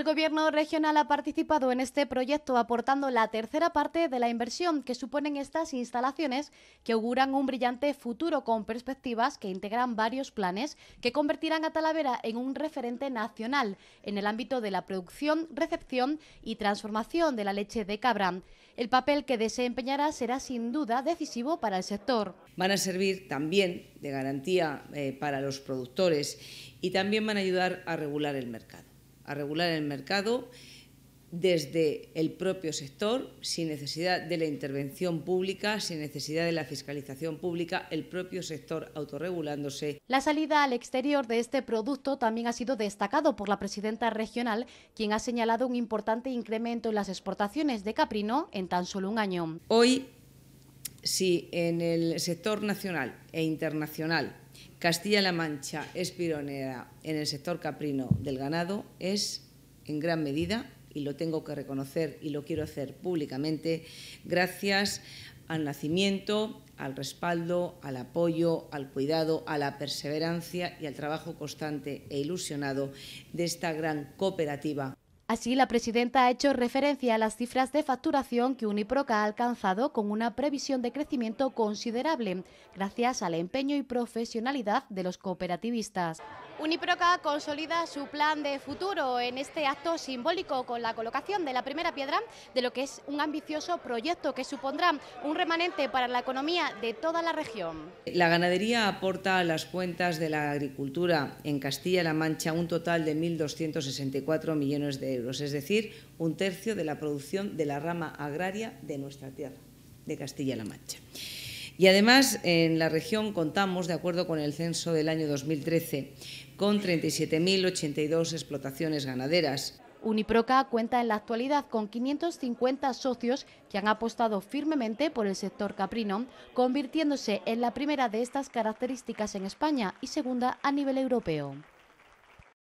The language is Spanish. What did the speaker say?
El gobierno regional ha participado en este proyecto aportando la tercera parte de la inversión que suponen estas instalaciones que auguran un brillante futuro con perspectivas que integran varios planes que convertirán a Talavera en un referente nacional en el ámbito de la producción, recepción y transformación de la leche de cabra. El papel que desempeñará será sin duda decisivo para el sector. Van a servir también de garantía eh, para los productores y también van a ayudar a regular el mercado a regular el mercado desde el propio sector, sin necesidad de la intervención pública, sin necesidad de la fiscalización pública, el propio sector autorregulándose. La salida al exterior de este producto también ha sido destacado por la presidenta regional, quien ha señalado un importante incremento en las exportaciones de caprino en tan solo un año. Hoy si en el sector nacional e internacional Castilla-La Mancha es pionera en el sector caprino del ganado, es en gran medida, y lo tengo que reconocer y lo quiero hacer públicamente, gracias al nacimiento, al respaldo, al apoyo, al cuidado, a la perseverancia y al trabajo constante e ilusionado de esta gran cooperativa. Así, la presidenta ha hecho referencia a las cifras de facturación que Uniproca ha alcanzado con una previsión de crecimiento considerable, gracias al empeño y profesionalidad de los cooperativistas. Uniproca consolida su plan de futuro en este acto simbólico con la colocación de la primera piedra de lo que es un ambicioso proyecto que supondrá un remanente para la economía de toda la región. La ganadería aporta a las cuentas de la agricultura en Castilla-La Mancha un total de 1.264 millones de euros, es decir, un tercio de la producción de la rama agraria de nuestra tierra, de Castilla-La Mancha. Y además, en la región contamos, de acuerdo con el censo del año 2013, con 37.082 explotaciones ganaderas. Uniproca cuenta en la actualidad con 550 socios que han apostado firmemente por el sector caprino, convirtiéndose en la primera de estas características en España y segunda a nivel europeo.